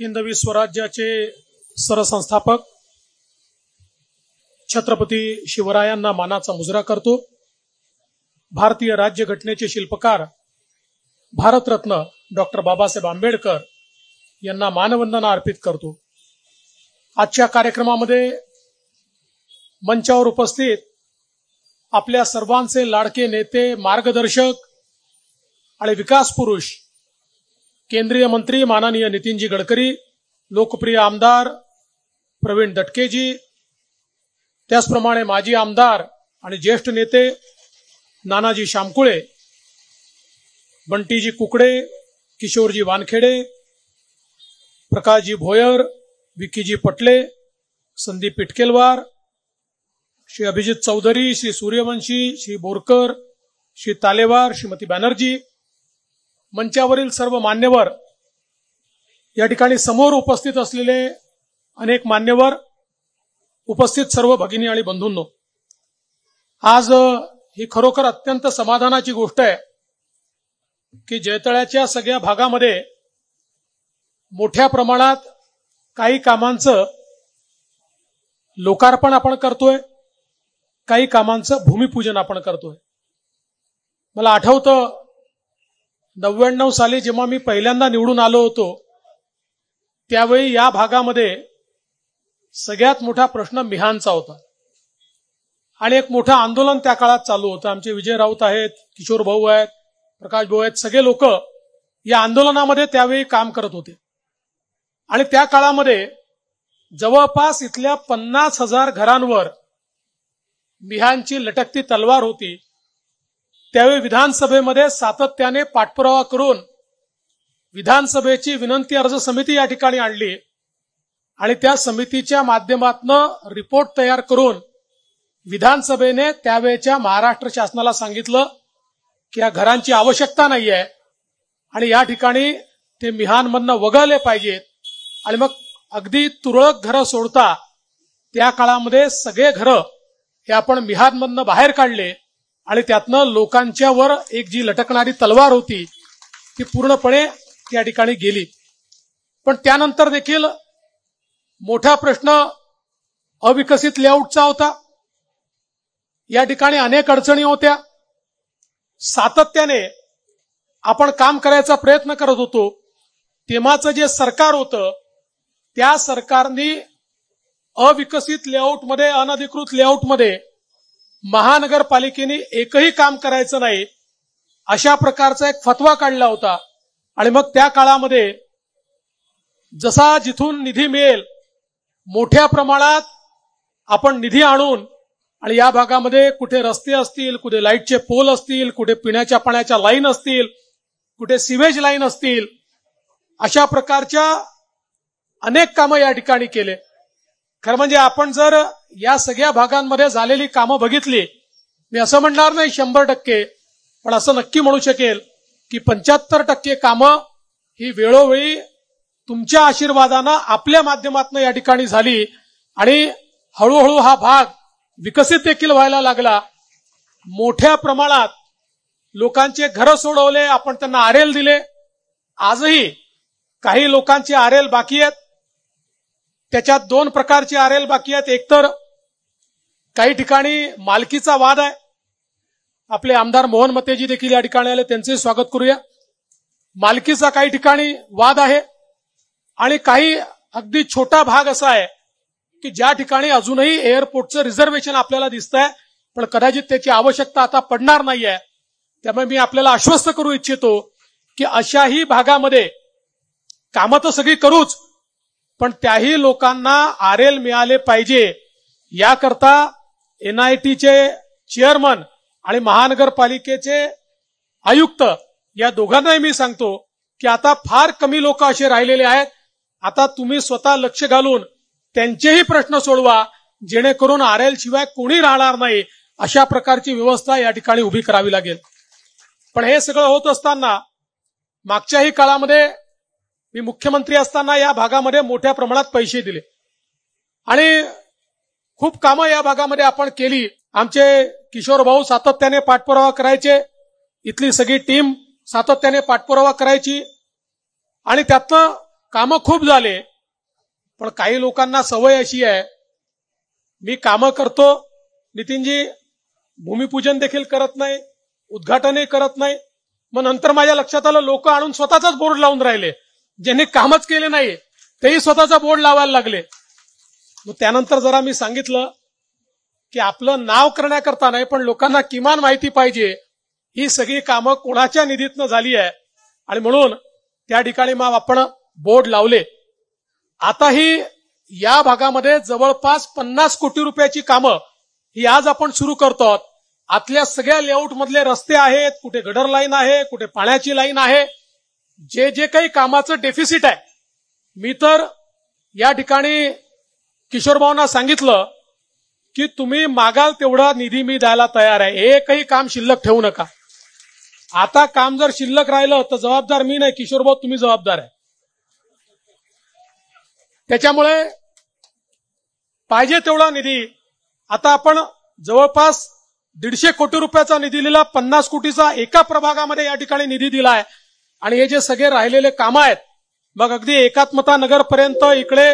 हिंदवी स्वराज्याचे सरसंस्थापक छत्रपती शिवरायांना मानाचा मुजरा करतो भारतीय राज्यघटनेचे शिल्पकार भारतरत्न डॉक्टर बाबासाहेब आंबेडकर यांना मानवंदना अर्पित करतो आजच्या कार्यक्रमामध्ये मंचावर उपस्थित आपल्या सर्वांचे लाडके नेते मार्गदर्शक आणि विकास पुरुष केंद्रीय मंत्री माननीय नितीनजी गडकरी लोकप्रिय आमदार प्रवीण दटकेजी त्याचप्रमाणे माजी आमदार आणि ज्येष्ठ नेते नानाजी शामकुळे बंटीजी कुकडे किशोरजी वानखेडे प्रकाशजी भोयर विकीजी पटले संदीप पिटकेलवार श्री अभिजित चौधरी श्री सूर्यवंशी श्री बोरकर श्री तालेवार श्रीमती बॅनर्जी मंचावरील सर्व मान्यवर या ठिकाणी समोर उपस्थित असलेले अनेक मान्यवर उपस्थित सर्व भगिनी आणि बंधूंनो आज ही खरोखर अत्यंत समाधानाची गोष्ट आहे की जयतळ्याच्या सगळ्या भागामध्ये मोठ्या प्रमाणात काही कामांचं लोकार्पण आपण करतोय काही कामांचं भूमिपूजन आपण करतोय मला आठवतं नव्याण्णव साली जेव्हा मी पहिल्यांदा निवडून आलो होतो त्यावेळी या भागामध्ये सगळ्यात मोठा प्रश्न मिहानचा होता आणि एक मोठं आंदोलन त्या काळात चालू होतं आमचे विजय राऊत आहेत किशोर भाऊ आहेत प्रकाश भाऊ आहेत सगळे लोक या आंदोलनामध्ये त्यावेळी काम करत होते आणि त्या काळामध्ये जवळपास इथल्या पन्नास हजार घरांवर मिहानची लटकती तलवार होती त्यावेळी विधानसभेमध्ये सातत्याने पाठपुरावा करून विधानसभेची विनंती अर्ज समिती या ठिकाणी आणली आणि त्या समितीच्या माध्यमातून रिपोर्ट तयार करून विधानसभेने त्यावेळेच्या महाराष्ट्र शासनाला सांगितलं की या घरांची आवश्यकता नाही आहे आणि या ठिकाणी ते मिहानमधनं वगळले पाहिजेत आणि मग अगदी तुरळक घरं सोडता त्या काळामध्ये सगळे घरं हे आपण मिहानमधनं बाहेर काढले आणि त्यातनं लोकांच्या वर एक जी लटकणारी तलवार होती ती पूर्णपणे त्या ठिकाणी गेली पण त्यानंतर देखील मोठा प्रश्न अविकसित लेआउटचा होता या ठिकाणी अनेक अडचणी होत्या सातत्याने आपण काम करायचा प्रयत्न करत होतो तेव्हाचं जे सरकार होतं त्या सरकारनी अविकसित लेआउटमध्ये अनधिकृत लेआउटमध्ये महानगरपालिकेने एकही काम करायचं नाही अशा प्रकारचा एक फतवा काढला होता आणि मग त्या काळामध्ये जसा जिथून निधी मिळेल मोठ्या प्रमाणात आपण निधी आणून आणि या भागामध्ये कुठे रस्ते असतील कुठे लाईटचे पोल असतील कुठे पिण्याच्या पाण्याच्या लाईन असतील कुठे सिवेज लाईन असतील अशा प्रकारच्या अनेक कामं या ठिकाणी केले खरं म्हणजे आपण जर या सगळ्या भागांमध्ये झालेली कामं बघितली मी असं म्हणणार नाही शंभर टक्के पण असं नक्की म्हणू शकेल की पंच्याहत्तर टक्के कामं ही वेळोवेळी तुमच्या आशीर्वादानं आपल्या माध्यमातून या ठिकाणी झाली आणि हळूहळू हा भाग विकसित देखील व्हायला लागला मोठ्या प्रमाणात लोकांचे घरं सोडवले आपण त्यांना आरेल दिले आजही काही लोकांचे आरेल बाकी आहेत त्याच्यात दोन प्रकारची आर एल बाकी आहेत एकतर काही ठिकाणी मालकीचा वाद आहे आपले आमदार मोहन मतेजी देखील या ठिकाणी आले त्यांचे स्वागत करूया मालकीचा काही ठिकाणी वाद आहे आणि काही अगदी छोटा भाग असा आहे की ज्या ठिकाणी अजूनही एअरपोर्टचं रिझर्वेशन आपल्याला दिसत आहे पण कदाचित त्याची आवश्यकता आता पडणार नाही आहे त्यामुळे मी आपल्याला आश्वस्त करू इच्छितो की अशाही भागामध्ये कामं तर सगळी करूच पण त्याही लोकांना आर एल मिळाले पाहिजे याकरता एनआयटीचे चेअरमन आणि महानगरपालिकेचे आयुक्त या दोघांनाही मी सांगतो की आता फार कमी लोक असे राहिलेले आहेत आता तुम्ही स्वतः लक्ष घालून त्यांचेही प्रश्न सोडवा जेणेकरून आर एल शिवाय कोणी राहणार नाही अशा प्रकारची व्यवस्था या ठिकाणी उभी करावी लागेल पण हे सगळं होत असताना मागच्याही काळामध्ये मी मुख्यमंत्री असताना या भागामध्ये मोठ्या प्रमाणात पैसे दिले आणि खूप कामं या भागामध्ये आपण केली आमचे किशोर भाऊ सातत्याने पाठपुरावा करायचे इथली सगळी टीम सातत्याने पाठपुरावा करायची आणि त्यातनं कामं खूप झाले पण काही लोकांना सवय अशी आहे मी कामं करतो नितीनजी भूमिपूजन देखील करत नाही उद्घाटनही करत नाही मग नंतर माझ्या लक्षात आलं लोक आणून स्वतःचाच बोर्ड लावून राहिले ज्यांनी कामच केले नाही तेही स्वतःचा बोर्ड लावायला लागले मग त्यानंतर जरा मी सांगितलं की आपलं नाव करण्याकरता नाही पण लोकांना किमान माहिती पाहिजे ही सगळी कामं कोणाच्या निधीतनं झाली आहे आणि म्हणून त्या ठिकाणी मग आपण बोर्ड लावले आता ही या भागामध्ये जवळपास पन्नास कोटी रुपयाची कामं ही आज आपण सुरू करतो आतल्या सगळ्या लेआउट मधले रस्ते आहेत कुठे गडर लाईन आहे कुठे पाण्याची लाईन आहे जे जे काही कामाचं डेफिसिट आहे मी तर या ठिकाणी भाऊना सांगितलं की तुम्ही मागाल तेवढा निधी मी द्यायला तयार आहे एकही काम शिल्लक ठेवू नका आता काम जर शिल्लक राहिलं तर जबाबदार मी नाही किशोरभाऊ तुम्ही जबाबदार आहे त्याच्यामुळे पाहिजे तेवढा निधी आता आपण जवळपास दीडशे कोटी रुपयाचा निधी दिला पन्नास कोटीचा एका प्रभागामध्ये या ठिकाणी निधी दिला आहे आणि हे जे सगळे राहिलेले कामं आहेत मग अगदी एकात्मता नगरपर्यंत इकडे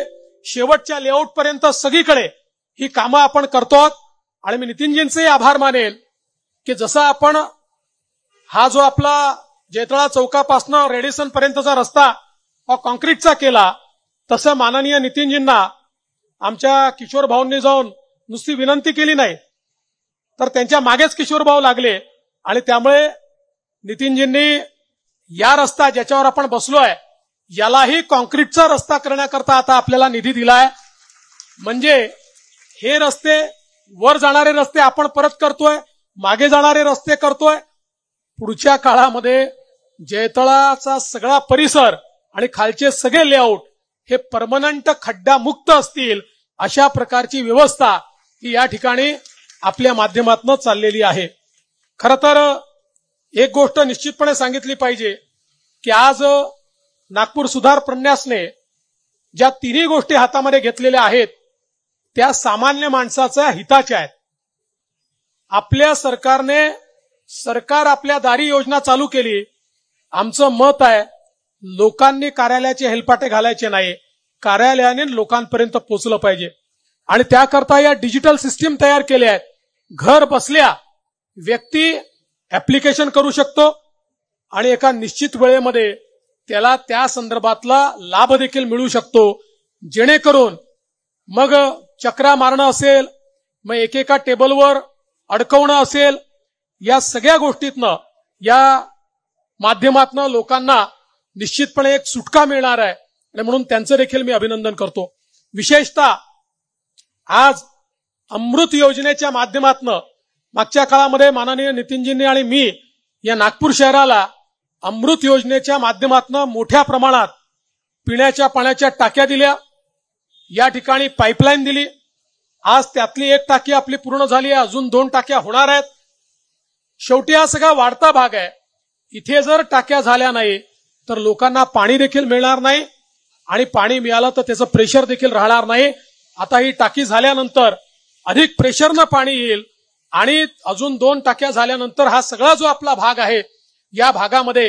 शेवटच्या लेआउट पर्यंत सगळीकडे ही कामं आपण करतो आणि मी नितीनजींचे आभार मानेल की जसा आपण हा जो आपला जेतळा चौकापासनं रेडिसन पर्यंतचा रस्ता कॉन्क्रीटचा केला तसं माननीय नितीनजींना आमच्या किशोर भाऊंनी जाऊन नुसती विनंती केली नाही तर त्यांच्या मागेच किशोर भाऊ लागले आणि त्यामुळे नितीनजींनी या रस्ता ज्याच्यावर आपण बसलोय यालाही कॉन्क्रीटचा रस्ता करण्याकरता आता आपल्याला निधी दिलाय म्हणजे हे रस्ते वर जाणारे रस्ते आपण परत करतोय मागे जाणारे रस्ते करतोय पुढच्या काळामध्ये जयतळाचा सगळा परिसर आणि खालचे सगळे लेआउट हे परमनंट खड्डा मुक्त असतील अशा प्रकारची व्यवस्था ही या ठिकाणी आपल्या माध्यमातून चाललेली आहे खर तर एक गोष्ट निश्चितपणे सांगितली पाहिजे की आज नागपूर सुधार प्रन्यासने ज्या तिन्ही गोष्टी हातामध्ये घेतलेल्या आहेत त्या सामान्य माणसाच्या हिताच्या आहेत आपल्या सरकारने सरकार आपल्या दारी योजना चालू केली आमचं मत आहे लोकांनी कार्यालयाचे हेलपाटे घालायचे नाही कार्यालयाने लोकांपर्यंत पोचलं पाहिजे आणि त्याकरता या डिजिटल सिस्टीम तयार केल्या आहेत घर बसल्या व्यक्ती ऍप्लिकेशन करू शकतो आणि एका निश्चित वेळेमध्ये त्याला त्या संदर्भातला लाभ देखील मिळू शकतो जेणेकरून मग चक्रा मारणं असेल मग एकेका टेबलवर अडकवणं असेल या सगळ्या गोष्टीतनं या माध्यमातनं लोकांना निश्चितपणे एक सुटका मिळणार आहे आणि म्हणून त्यांचं देखील मी अभिनंदन करतो विशेषतः आज अमृत योजनेच्या माध्यमातनं मागच्या काळामध्ये माननीय नितीनजींनी आणि मी या नागपूर शहराला अमृत योजनेच्या माध्यमातून मोठ्या प्रमाणात पिण्याच्या पाण्याच्या टाक्या दिल्या या ठिकाणी पाईपलाईन दिली आज त्यातली एक टाकी आपली पूर्ण झाली आहे अजून दोन टाक्या होणार आहेत शेवटी हा सगळा वाढता भाग आहे इथे जर टाक्या झाल्या नाही तर लोकांना पाणी देखील मिळणार नाही आणि पाणी मिळालं तर त्याचं प्रेशर देखील राहणार नाही आता ही टाकी झाल्यानंतर अधिक प्रेशरनं पाणी येईल आणि अजून दोन टाक्या झाल्यानंतर हा सगळा जो आपला भाग आहे या भागामध्ये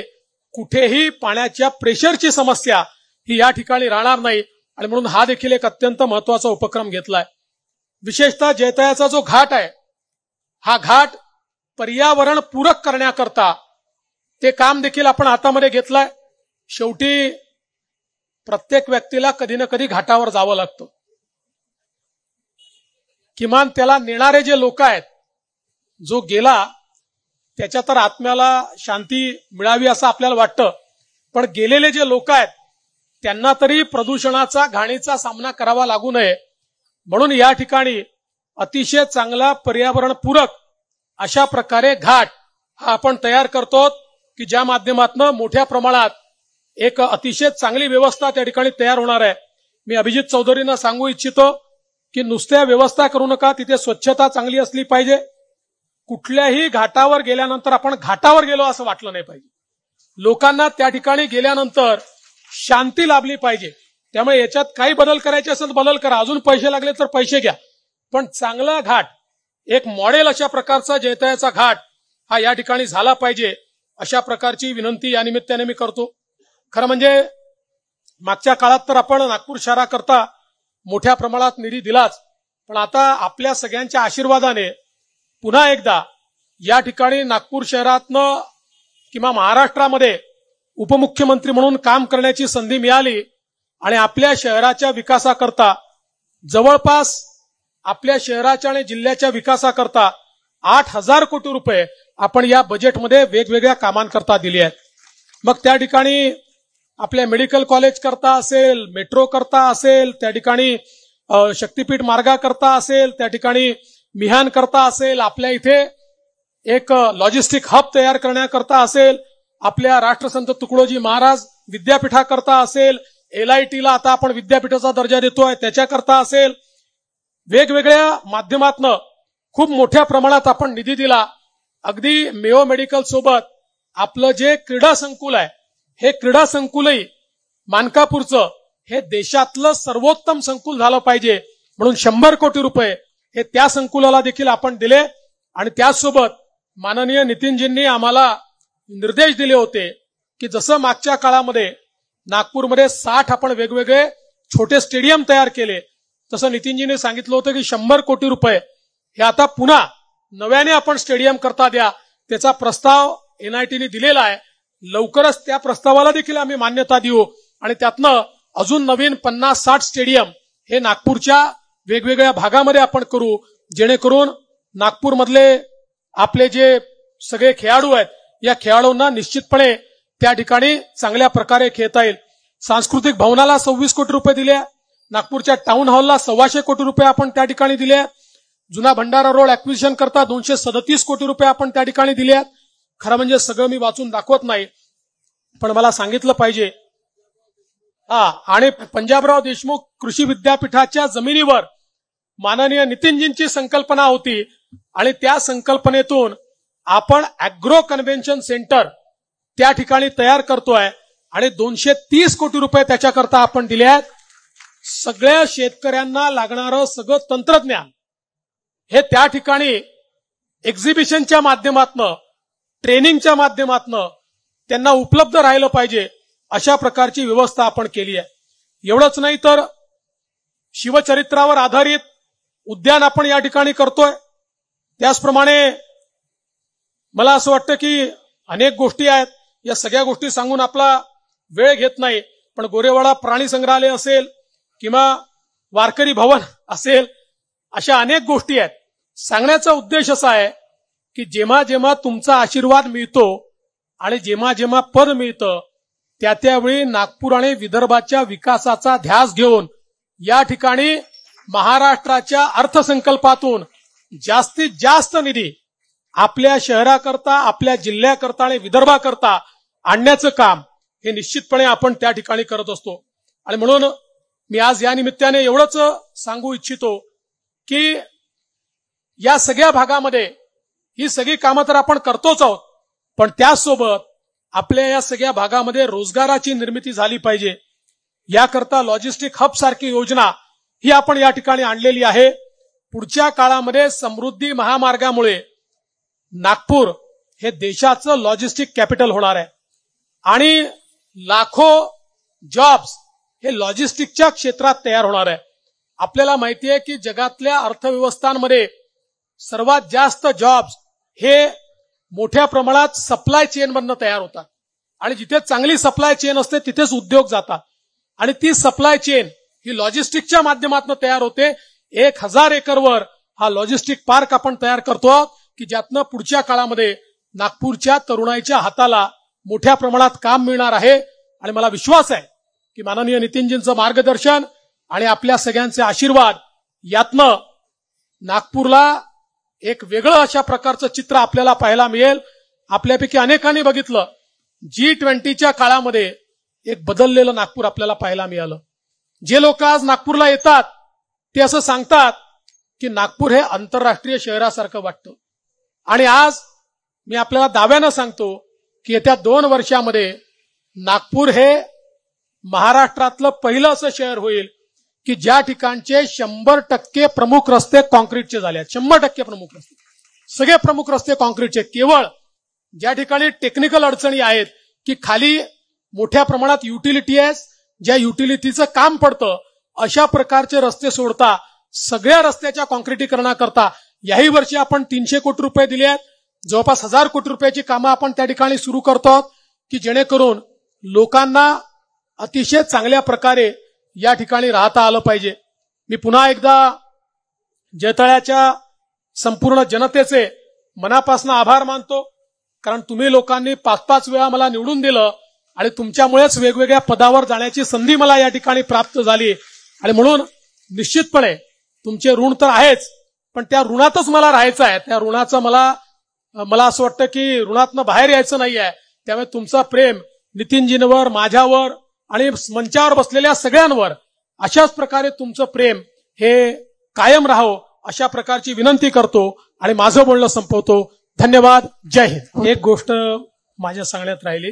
कुठेही पाण्याच्या प्रेशरची समस्या ही या ठिकाणी राहणार नाही आणि म्हणून हा देखील एक अत्यंत महत्वाचा उपक्रम घेतलाय विशेषतः जैतयाचा जो घाट आहे हा घाट पर्यावरण पूरक करण्याकरता ते काम देखील आपण हातामध्ये घेतलंय शेवटी प्रत्येक व्यक्तीला कधी ना कधी घाटावर जावं लागतं किमान त्याला नेणारे जे लोक आहेत जो गेला त्याच्या तर आत्म्याला शांती मिळावी असं आपल्याला वाटतं पण गेलेले जे लोक आहेत त्यांना तरी प्रदूषणाचा घाणीचा सामना करावा लागू नये म्हणून या ठिकाणी अतिशय चांगला पर्यावरणपूरक अशा प्रकारे घाट हा आपण तयार करतो की ज्या माध्यमातून मोठ्या प्रमाणात एक अतिशय चांगली व्यवस्था त्या ठिकाणी तयार होणार आहे मी अभिजित चौधरींना सांगू इच्छितो की नुसत्या व्यवस्था करू नका तिथे स्वच्छता चांगली असली पाहिजे कुठल्याही घाटावर गेल्यानंतर आपण घाटावर गेलो असं वाटलं नाही पाहिजे लोकांना त्या ठिकाणी गेल्यानंतर शांती लाभली पाहिजे त्यामुळे याच्यात काही बदल करायचे असेल बदल करा अजून पैसे लागले तर पैसे घ्या पण चांगला घाट एक मॉडेल अशा प्रकारचा जैतयाचा घाट हा या ठिकाणी झाला पाहिजे अशा प्रकारची विनंती या निमित्ताने मी करतो खरं म्हणजे मागच्या काळात तर आपण नागपूर शहराकरता मोठ्या प्रमाणात निधी दिलाच पण आता आपल्या सगळ्यांच्या आशीर्वादाने पुन्हा एकदा या ठिकाणी नागपूर शहरातनं किंवा महाराष्ट्रामध्ये उपमुख्यमंत्री म्हणून काम करण्याची संधी मिळाली आणि आपल्या शहराच्या विकासाकरता जवळपास आपल्या शहराच्या आणि जिल्ह्याच्या विकासाकरता आठ हजार कोटी रुपये आपण या बजेटमध्ये वेगवेगळ्या कामांकरता दिली आहेत मग त्या ठिकाणी आपल्या मेडिकल कॉलेज करता असेल मेट्रो करता असेल त्या ठिकाणी शक्तीपीठ मार्गाकरता असेल त्या ठिकाणी मिहान करता असेल आपल्या इथे एक लॉजिस्टिक हब तयार करण्याकरता असेल आपल्या राष्ट्रसंत तुकडोजी महाराज विद्यापीठाकरता असेल एलआयटीला आता आपण विद्यापीठाचा दर्जा देतोय त्याच्याकरता असेल वेगवेगळ्या माध्यमातनं खूप मोठ्या प्रमाणात आपण निधी दिला अगदी मेयो मेडिकल सोबत आपलं जे क्रीडा संकुल आहे हे क्रीडा संकुलही मानकापूरचं हे देशातलं सर्वोत्तम संकुल झालं पाहिजे म्हणून शंभर कोटी रुपये हे त्या संकुलाला देखील आपण दिले आणि त्याचसोबत माननीय नितीनजींनी आम्हाला निर्देश दिले होते की जसं मागच्या काळामध्ये नागपूरमध्ये साठ आपण वेगवेगळे छोटे स्टेडियम तयार केले तसं नितीनजीने सांगितलं होतं की शंभर कोटी रुपये हे आता पुन्हा नव्याने आपण स्टेडियम करता द्या त्याचा प्रस्ताव एनआयटीने दिलेला आहे लवकरच त्या प्रस्तावाला देखील आम्ही मान्यता देऊ आणि त्यातनं अजून नवीन पन्नास साठ स्टेडियम हे नागपूरच्या वेगवेगळ्या भागामध्ये आपण करू जेणेकरून नागपूरमधले आपले जे सगळे खेळाडू आहेत या खेळाडूंना निश्चितपणे त्या ठिकाणी चांगल्या प्रकारे खेळता येईल सांस्कृतिक भवनाला सव्वीस कोटी रुपये दिले नागपूरच्या टाऊन हॉलला सव्वाशे कोटी रुपये आपण त्या ठिकाणी दिले जुना भंडारा रोड अॅक्विशन करता दोनशे सदतीस कोटी रुपये आपण त्या ठिकाणी दिले खरं म्हणजे सगळं मी वाचून दाखवत नाही पण मला सांगितलं पाहिजे आणि पंजाबराव देशमुख कृषी विद्यापीठाच्या जमिनीवर माननीय नितीनजींची संकल्पना होती आणि त्या संकल्पनेतून आपण अॅग्रो कन्व्हेन्शन सेंटर त्या ठिकाणी तयार करतोय आणि दोनशे तीस कोटी रुपये त्याच्याकरता आपण दिले आहेत सगळ्या शेतकऱ्यांना लागणारं सगळं तंत्रज्ञान हे त्या ठिकाणी एक्झिबिशनच्या माध्यमातनं ट्रेनिंगच्या माध्यमातनं त्यांना उपलब्ध राहिलं पाहिजे अशा प्रकारची व्यवस्था आपण केली आहे एवढंच नाही तर शिवचरित्रावर आधारित उद्यान आपण या ठिकाणी करतोय त्याचप्रमाणे मला असं वाटतं की अनेक गोष्टी आहेत या सगळ्या गोष्टी सांगून आपला वेळ घेत नाही पण गोरेवाडा प्राणी संग्रहालय असेल किंवा वारकरी भवन असेल अशा अनेक गोष्टी आहेत सांगण्याचा उद्देश असा आहे की जेव्हा जेव्हा तुमचा आशीर्वाद मिळतो आणि जेव्हा जेव्हा पद मिळतं त्या त्यावेळी नागपूर आणि विदर्भाच्या विकासाचा ध्यास घेऊन या ठिकाणी महाराष्ट्राच्या अर्थसंकल्पातून जास्तीत जास्त निधी आपल्या शहराकरता आपल्या जिल्ह्याकरता आणि विदर्भाकरता आणण्याचं काम हे निश्चितपणे आपण त्या ठिकाणी करत असतो आणि म्हणून मी आज या निमित्ताने एवढंच सांगू इच्छितो की या सगळ्या भागामध्ये ही सगळी कामं तर आपण करतोच आहोत पण त्याचसोबत आपल्या या सगळ्या भागामध्ये रोजगाराची निर्मिती झाली पाहिजे याकरता लॉजिस्टिक हब सारखी योजना ही आपण या ठिकाणी आणलेली आहे पुढच्या काळामध्ये समृद्धी महामार्गामुळे नागपूर हे देशाचं लॉजिस्टिक कॅपिटल होणार आहे आणि लाखो जॉब्स हे लॉजिस्टिकच्या क्षेत्रात तयार होणार आहे आपल्याला माहिती आहे की जगातल्या अर्थव्यवस्थांमध्ये सर्वात जास्त जॉब्स हे मोठ्या प्रमाणात सप्लाय चेन बनणं तयार होतात आणि जिथे चांगली सप्लाय चेन असते तिथेच उद्योग जातात आणि ती सप्लाय चेन ही लॉजिस्टिकच्या माध्यमातून तयार होते एक हजार एकरवर हा लॉजिस्टिक पार्क आपण तयार करतो की ज्यातनं पुढच्या काळामध्ये नागपूरच्या तरुणाईच्या हाताला मोठ्या प्रमाणात काम मिळणार आहे आणि मला विश्वास आहे की माननीय नितीनजींचं मार्गदर्शन आणि आपल्या सगळ्यांचे आशीर्वाद यातनं नागपूरला एक वेगळं अशा प्रकारचं चित्र आपल्याला पाहायला मिळेल आपल्यापैकी अनेकांनी बघितलं जी ट्वेंटीच्या काळामध्ये एक बदललेलं नागपूर आपल्याला पाहायला मिळालं जे लोक आज नागपूरला येतात ते असं सांगतात की नागपूर हे आंतरराष्ट्रीय शहरासारखं वाटतं आणि आज मी आपल्याला दाव्यानं सांगतो की येत्या दोन वर्षामध्ये नागपूर हे महाराष्ट्रातलं पहिलं असं शहर होईल की ज्या ठिकाणचे शंभर टक्के प्रमुख रस्ते कॉन्क्रीटचे झाले आहेत शंभर टक्के प्रमुख रस्ते सगळे प्रमुख रस्ते कॉन्क्रीटचे केवळ ज्या ठिकाणी टेक्निकल अडचणी आहेत की खाली मोठ्या प्रमाणात युटिलिटी आहे ज्या युटिलिटीचं काम पडतं अशा प्रकारचे रस्ते सोडता सगळ्या रस्त्याच्या कॉन्क्रिटीकरणाकरता याही वर्षी आपण तीनशे कोटी रुपये दिले आहेत जवळपास हजार कोटी रुपयाची कामं आपण त्या ठिकाणी सुरू करतो की जेणेकरून लोकांना अतिशय चांगल्या प्रकारे या ठिकाणी राहता आलं पाहिजे मी पुन्हा एकदा जयतळ्याच्या संपूर्ण जनतेचे मनापासून आभार मानतो कारण तुम्ही लोकांनी पाच पाच वेळा मला निवडून दिलं आणि तुमच्यामुळेच वेगवेगळ्या पदावर जाण्याची संधी मला या ठिकाणी प्राप्त झाली आणि म्हणून निश्चितपणे तुमचे ऋण तर आहेच पण त्या ऋणातच मला राहायचं आहे त्या ऋणाचं मला मला असं वाटतं की ऋणातनं बाहेर यायचं नाही आहे त्यामुळे तुमचा प्रेम नितीनजींवर माझ्यावर आणि मंचावर बसलेल्या सगळ्यांवर अशाच प्रकारे तुमचं प्रेम हे कायम राहावं अशा प्रकारची विनंती करतो आणि माझं बोलणं संपवतो धन्यवाद जय हिंद एक गोष्ट माझ्या सांगण्यात राहिली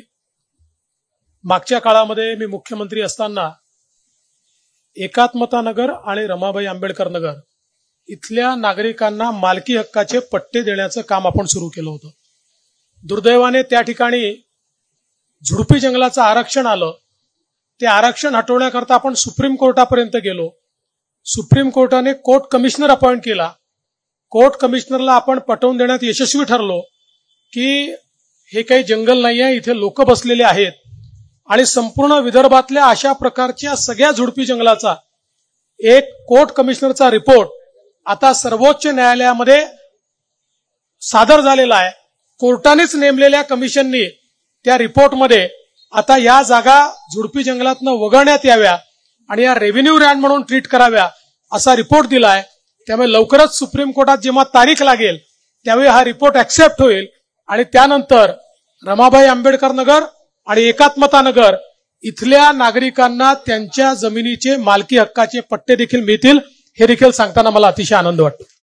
मागच्या काळामध्ये मी मुख्यमंत्री असताना एकात्मता नगर आणि रमाबाई आंबेडकर नगर इथल्या नागरिकांना मालकी हक्काचे पट्टे देण्याचं काम आपण सुरू केलं होतं दुर्दैवाने त्या ठिकाणी झुडपी जंगलाचं आरक्षण आलं ते आरक्षण हटवण्याकरता आपण सुप्रीम कोर्टापर्यंत गेलो सुप्रीम कोर्टाने कोर्ट कमिशनर अपॉइंट केला कोर्ट कमिशनरला आपण पटवून देण्यात यशस्वी ठरलो की हे काही जंगल नाही आहे इथे लोक बसलेले आहेत आणि संपूर्ण विदर्भातल्या अशा प्रकारच्या सगळ्या झुडपी जंगलाचा एक कोर्ट कमिशनरचा रिपोर्ट आता सर्वोच्च न्यायालयामध्ये सादर झालेला आहे कोर्टानेच नेमलेल्या कमिशननी त्या रिपोर्टमध्ये आता या जागा झुडपी जंगलातनं वगळण्यात याव्या आणि या रेव्हेन्यू रँड म्हणून ट्रीट कराव्या असा रिपोर्ट दिलाय त्यामुळे लवकरच सुप्रीम कोर्टात जेव्हा तारीख लागेल त्यावेळी हा रिपोर्ट ऍक्सेप्ट होईल आणि त्यानंतर रमाबाई आंबेडकर नगर आणि एकात्मता नगर इथल्या नागरिकांना त्यांच्या जमिनीचे मालकी हक्काचे पट्टे देखील मिळतील हे देखील सांगताना मला अतिशय आनंद वाटतो